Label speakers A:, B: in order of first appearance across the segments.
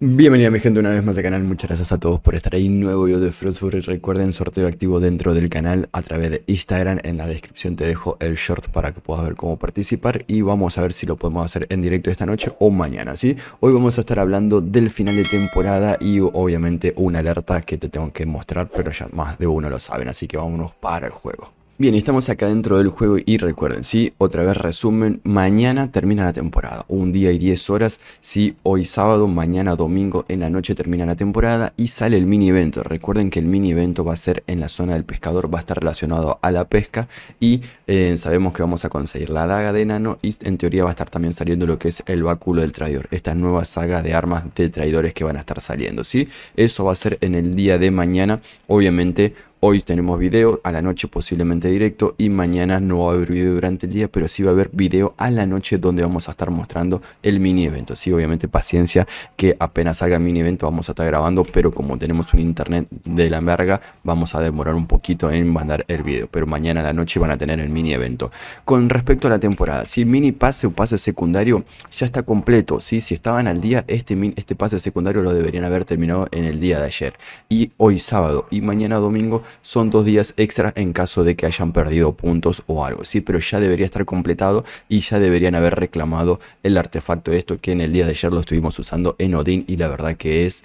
A: Bienvenida mi gente una vez más al canal, muchas gracias a todos por estar ahí, nuevo video de Frostbury, recuerden sorteo activo dentro del canal a través de Instagram, en la descripción te dejo el short para que puedas ver cómo participar y vamos a ver si lo podemos hacer en directo esta noche o mañana, ¿sí? Hoy vamos a estar hablando del final de temporada y obviamente una alerta que te tengo que mostrar, pero ya más de uno lo saben, así que vámonos para el juego. Bien, estamos acá dentro del juego y recuerden, sí, otra vez resumen, mañana termina la temporada, un día y 10 horas, sí, hoy sábado, mañana domingo en la noche termina la temporada y sale el mini evento, recuerden que el mini evento va a ser en la zona del pescador, va a estar relacionado a la pesca y eh, sabemos que vamos a conseguir la daga de nano y en teoría va a estar también saliendo lo que es el báculo del traidor, esta nueva saga de armas de traidores que van a estar saliendo, sí, eso va a ser en el día de mañana, obviamente Hoy tenemos video, a la noche posiblemente directo y mañana no va a haber video durante el día, pero sí va a haber video a la noche donde vamos a estar mostrando el mini evento. Sí, obviamente paciencia que apenas salga el mini evento vamos a estar grabando, pero como tenemos un internet de la verga, vamos a demorar un poquito en mandar el video, pero mañana a la noche van a tener el mini evento. Con respecto a la temporada, si el mini pase o pase secundario ya está completo, ¿sí? si estaban al día, este, este pase secundario lo deberían haber terminado en el día de ayer. Y hoy sábado y mañana domingo son dos días extra en caso de que hayan perdido puntos o algo, ¿sí? Pero ya debería estar completado y ya deberían haber reclamado el artefacto de esto que en el día de ayer lo estuvimos usando en Odin y la verdad que es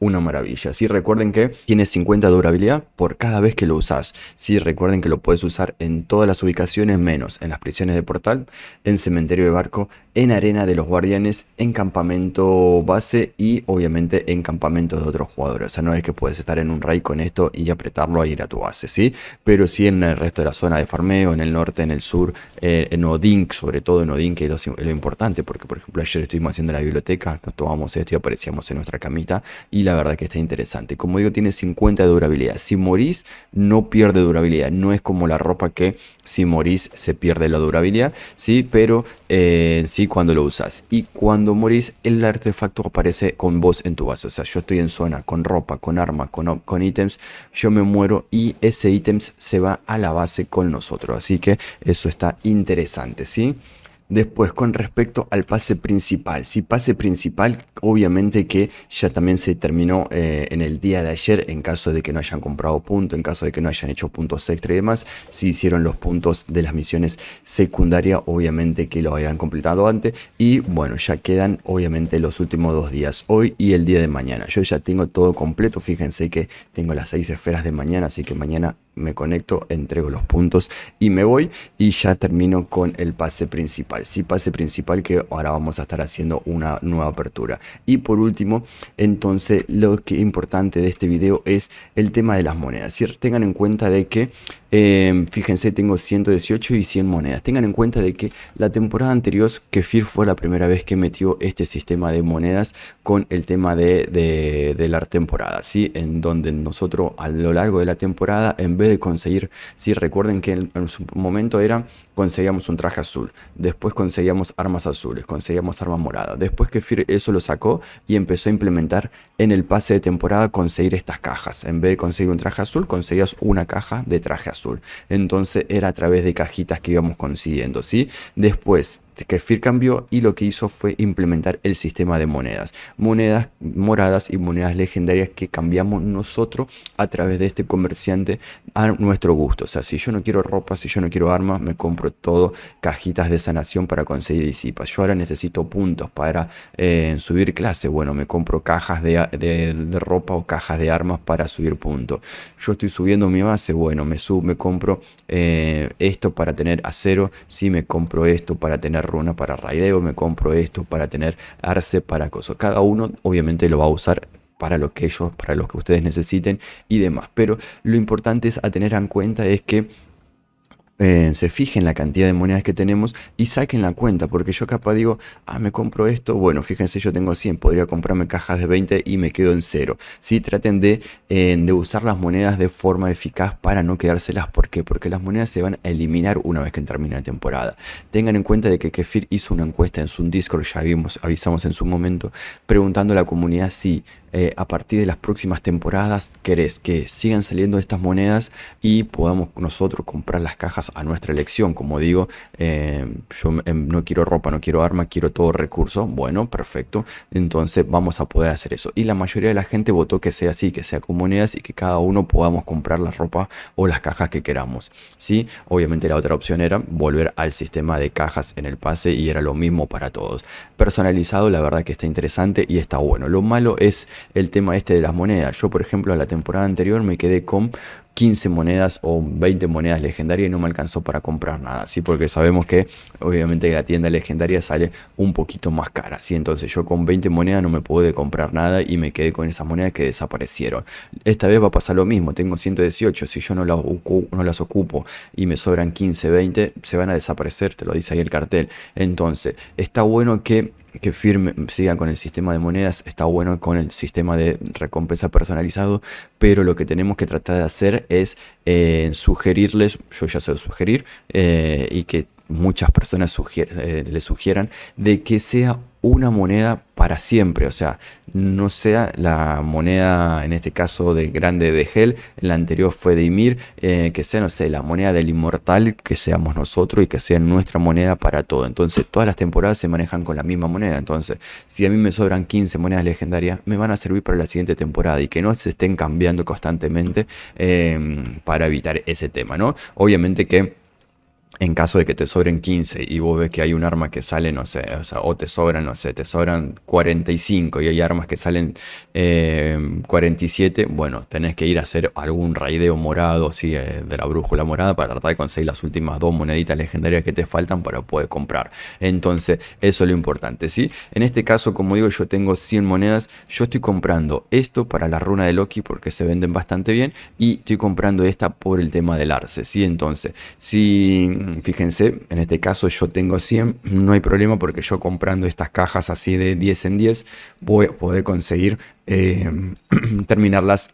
A: una maravilla. si recuerden que tiene 50 durabilidad por cada vez que lo usas. Sí, recuerden que lo puedes usar en todas las ubicaciones menos en las prisiones de portal, en cementerio de barco, en arena de los guardianes, en campamento base y obviamente en campamentos de otros jugadores. O sea, no es que puedes estar en un raid con esto y apretarlo a e ir a tu base, ¿sí? Pero sí en el resto de la zona de farmeo, en el norte, en el sur, eh, en Odin, sobre todo en Odin, que es lo, importante, porque por ejemplo ayer estuvimos haciendo la biblioteca, nos tomamos esto y aparecíamos en nuestra camita y la verdad que está interesante. Como digo, tiene 50 de durabilidad. Si morís, no pierde durabilidad. No es como la ropa que si morís se pierde la durabilidad, ¿sí? Pero eh, sí cuando lo usas. Y cuando morís, el artefacto aparece con vos en tu base. O sea, yo estoy en zona con ropa, con arma, con, con ítems. Yo me muero y ese ítem se va a la base con nosotros. Así que eso está interesante, ¿sí? Después, con respecto al pase principal, si pase principal, obviamente que ya también se terminó eh, en el día de ayer, en caso de que no hayan comprado puntos, en caso de que no hayan hecho puntos extra y demás, si hicieron los puntos de las misiones secundarias, obviamente que lo hayan completado antes. Y bueno, ya quedan obviamente los últimos dos días, hoy y el día de mañana. Yo ya tengo todo completo, fíjense que tengo las seis esferas de mañana, así que mañana me conecto, entrego los puntos y me voy y ya termino con el pase principal. Si pase principal que ahora vamos a estar haciendo una nueva apertura. Y por último, entonces lo que es importante de este video es el tema de las monedas. tengan en cuenta de que Em, fíjense, tengo 118 y 100 monedas. Tengan en cuenta de que la temporada anterior, que FIR fue la primera vez que metió este sistema de monedas con el tema de, de, la temporada, ¿sí? En donde nosotros a lo largo de la temporada, en vez de conseguir, si Recuerden que en, su momento era, conseguíamos un traje azul, después conseguíamos armas azules, conseguíamos armas moradas. Después que eso lo sacó y empezó a implementar en el pase de temporada conseguir estas cajas. En vez de conseguir un traje azul, conseguías una caja de traje entonces era a través de cajitas que íbamos consiguiendo, ¿sí? Después, que fir cambió y lo que hizo fue implementar el sistema de monedas. Monedas moradas y monedas legendarias que cambiamos nosotros a través de este comerciante a nuestro gusto. O sea, si yo no quiero ropa, si yo no quiero armas, me compro todo, cajitas de sanación para conseguir disipas. Yo ahora necesito puntos para eh, subir clase. Bueno, me compro cajas de, ropa o cajas de armas para subir puntos. Yo estoy subiendo mi base. Bueno, me, sub, me compro eh, esto para tener acero. si me compro esto para tener runa para raideo, me compro esto para tener arce, para cosas. Cada uno obviamente lo va a usar para lo que ellos, para lo que ustedes necesiten y demás. Pero lo importante es a tener en cuenta es que eh, se fijen la cantidad de monedas que tenemos y saquen la cuenta, porque yo capaz digo, ah, me compro esto, bueno, fíjense, yo tengo 100, podría comprarme cajas de 20 y me quedo en cero. si traten de, eh, de, usar las monedas de forma eficaz para no quedárselas. ¿Por qué? Porque las monedas se van a eliminar una vez que termine la temporada. Tengan en cuenta de que Kefir hizo una encuesta en su Discord, ya vimos, avisamos en su momento, preguntando a la comunidad si eh, a partir de las próximas temporadas querés que sigan saliendo estas monedas y podamos nosotros comprar las cajas a nuestra elección. Como digo, eh, yo em, no quiero ropa, no quiero arma, quiero todo recurso. Bueno, perfecto. Entonces vamos a poder hacer eso. Y la mayoría de la gente votó que sea así, que sea con monedas y que cada uno podamos comprar la ropa o las cajas que queramos. ¿sí? Obviamente la otra opción era volver al sistema de cajas en el pase y era lo mismo para todos. Personalizado, la verdad que está interesante y está bueno. Lo malo es el tema este de las monedas. Yo, por ejemplo, en la temporada anterior me quedé con 15 monedas o 20 monedas legendarias y no me alcanzó para comprar nada, ¿sí? Porque sabemos que obviamente la tienda legendaria sale un poquito más cara, si Entonces yo con 20 monedas no me pude comprar nada y me quedé con esas monedas que desaparecieron. Esta vez va a pasar lo mismo, tengo 118, si yo no las, no las ocupo y me sobran 15, 20, se van a desaparecer, te lo dice ahí el cartel. Entonces, está bueno que que firme, sigan con el sistema de monedas, está bueno con el sistema de recompensa personalizado, pero lo que tenemos que tratar de hacer es eh, sugerirles, yo ya sé sugerir, eh, y que muchas personas eh, le sugieran de que sea una moneda para siempre, o sea, no sea la moneda, en este caso de grande de gel, la anterior fue de Ymir, eh, que sea, no sé, la moneda del inmortal, que seamos nosotros y que sea nuestra moneda para todo. Entonces, todas las temporadas se manejan con la misma moneda. Entonces, si a mí me sobran 15 monedas legendarias, me van a servir para la siguiente temporada y que no se estén cambiando constantemente eh, para evitar ese tema, ¿no? Obviamente que en caso de que te sobren 15 y vos ves que hay un arma que sale, no sé, o, sea, o te sobran, no sé, te sobran 45 y hay armas que salen 47, eh, bueno, tenés que ir a hacer algún raideo morado, sí, eh, de la brújula morada para tratar de conseguir las últimas dos moneditas legendarias que te faltan para poder comprar. Entonces, eso es lo importante, ¿sí? En este caso, como digo, yo tengo 100 monedas, yo estoy comprando esto para la runa de Loki porque se venden bastante bien y estoy comprando esta por el tema del arce, ¿sí? Entonces, si Fíjense, en este caso yo tengo 100, no hay problema porque yo comprando estas cajas así de 10 en 10 voy a poder conseguir em, terminarlas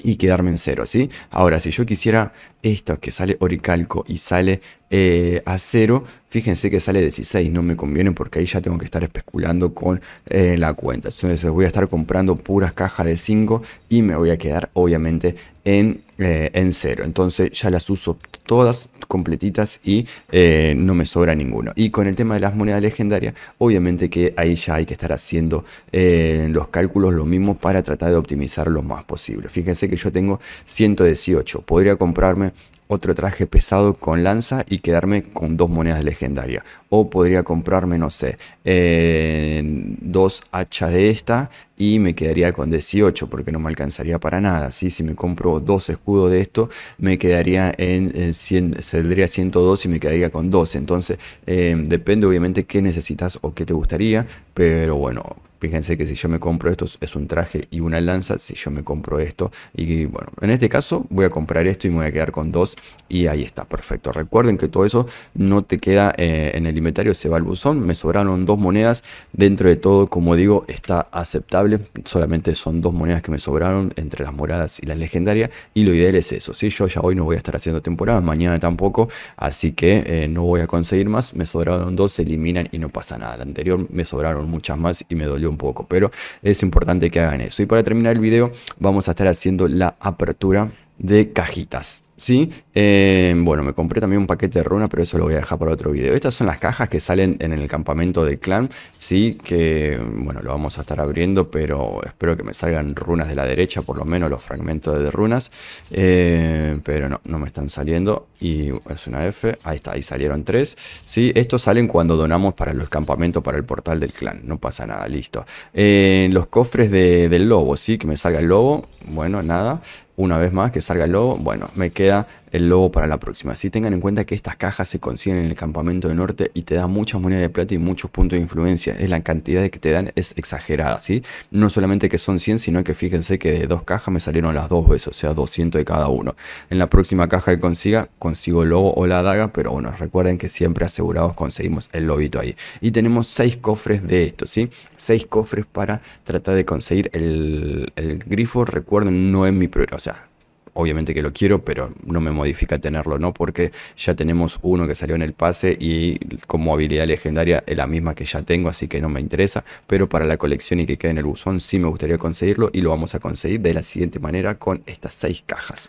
A: y quedarme en cero, ¿sí? Ahora, si yo quisiera esto que sale oricalco y sale eh, a cero, fíjense que sale 16, no me conviene porque ahí ya tengo que estar especulando con eh, la cuenta. Entonces voy a estar comprando puras cajas de 5 y me voy a quedar obviamente en, eh, cero. Entonces ya las uso todas completitas y eh, no me sobra ninguno. Y con el tema de las monedas legendarias, obviamente que ahí ya hay que estar haciendo eh, los cálculos lo mismo para tratar de optimizar lo más posible. Fíjense que yo tengo 118, podría comprarme otro traje pesado con lanza y quedarme con dos monedas legendarias. O podría comprarme, no sé, eh, dos hachas de esta y me quedaría con 18 porque no me alcanzaría para nada. Si me compro dos escudos de esto, me quedaría en, 100, saldría 102 y me quedaría con 12. Entonces, eh, depende obviamente qué necesitas o qué te gustaría, pero bueno, Fíjense que si yo me compro esto, es un traje y una lanza. Si yo me compro esto, y bueno, en este caso voy a comprar esto y me voy a quedar con dos. Y ahí está, perfecto. Recuerden que todo eso no te queda eh, en el inventario, se va al buzón. Me sobraron dos monedas. Dentro de todo, como digo, está aceptable. Solamente son dos monedas que me sobraron entre las moradas y las legendarias. Y lo ideal es eso. Si yo ya hoy no voy a estar haciendo temporada, mañana tampoco. Así que eh, no voy a conseguir más. Me sobraron dos, se eliminan y no pasa nada. La anterior me sobraron muchas más y me dolió un poco, pero es importante que hagan eso. Y para terminar el video vamos a estar haciendo la apertura de cajitas. ¿Sí? Eh, bueno, me compré también un paquete de runas pero eso lo voy a dejar para otro video. Estas son las cajas que salen en el campamento del clan, ¿sí? Que, bueno, lo vamos a estar abriendo, pero espero que me salgan runas de la derecha, por lo menos los fragmentos de runas. Eh, pero no, no me están saliendo. Y es una F, ahí está, ahí salieron tres, ¿sí? Estos salen cuando donamos para los campamentos, para el portal del clan, no pasa nada, listo. Eh, los cofres de, del lobo, ¿sí? Que me salga el lobo, bueno, nada una vez más que salga el logo. Bueno, me queda el lobo para la próxima. Si tengan en cuenta que estas cajas se consiguen en el campamento de norte y te dan muchas monedas de plata y muchos puntos de influencia. Es la cantidad de que te dan es exagerada, ¿sí? No solamente que son 100, sino que fíjense que de dos cajas me salieron las dos veces, o sea, 200 de cada uno. En la próxima caja que consiga, consigo el lobo o la daga, pero bueno, recuerden que siempre asegurados conseguimos el lobito ahí. Y tenemos 6 cofres de esto, ¿sí? 6 cofres para tratar de conseguir el, grifo. Recuerden, no es mi prioridad, o sea, obviamente que lo quiero, pero no me modifica tenerlo, ¿no? Porque ya tenemos uno que salió en el pase y como habilidad legendaria es la misma que ya tengo, así que no me interesa. Pero para la colección y que quede en el buzón, sí me gustaría conseguirlo y lo vamos a conseguir de la siguiente manera con estas seis cajas.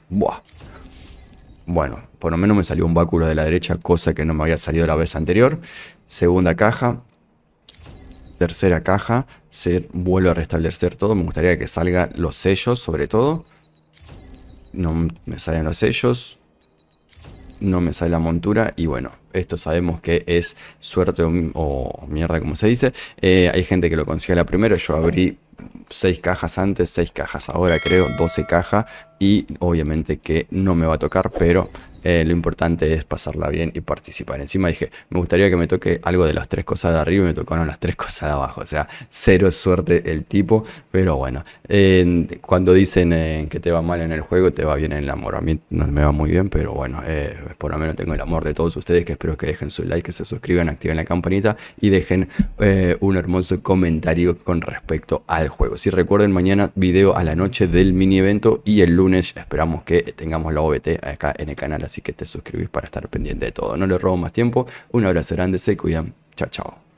A: Bueno, por lo menos me salió un báculo de la derecha, cosa que no me había salido la vez anterior. Segunda caja, tercera caja Vuelvo a restablecer todo. Me gustaría que salgan los sellos sobre todo. No me salen los sellos. No me sale la montura. Y bueno, esto sabemos que es suerte o, mierda, como se dice. Eh, hay gente que lo consigue la primera. Yo abrí 6 cajas antes, 6 cajas ahora creo, 12 cajas y obviamente que no me va a tocar, pero eh, lo importante es pasarla bien y participar. Encima dije, me gustaría que me toque algo de las 3 cosas de arriba y me tocaron las tres cosas de abajo. O sea, cero suerte el tipo. Pero bueno, cuando dicen eh, que te va mal en el juego, te va bien en el amor. A mí no me va muy bien, pero bueno, eh, por lo menos tengo el amor de todos ustedes. Que espero que dejen su like, que se suscriban, activen la campanita y dejen un hermoso comentario con respecto al juego. Si recuerden, mañana video a la noche del mini evento y el lunes esperamos que tengamos la OBT acá en el canal, así que te suscribís para estar pendiente de todo. No le robo más tiempo, un abrazo grande, se cuidan, chao chao.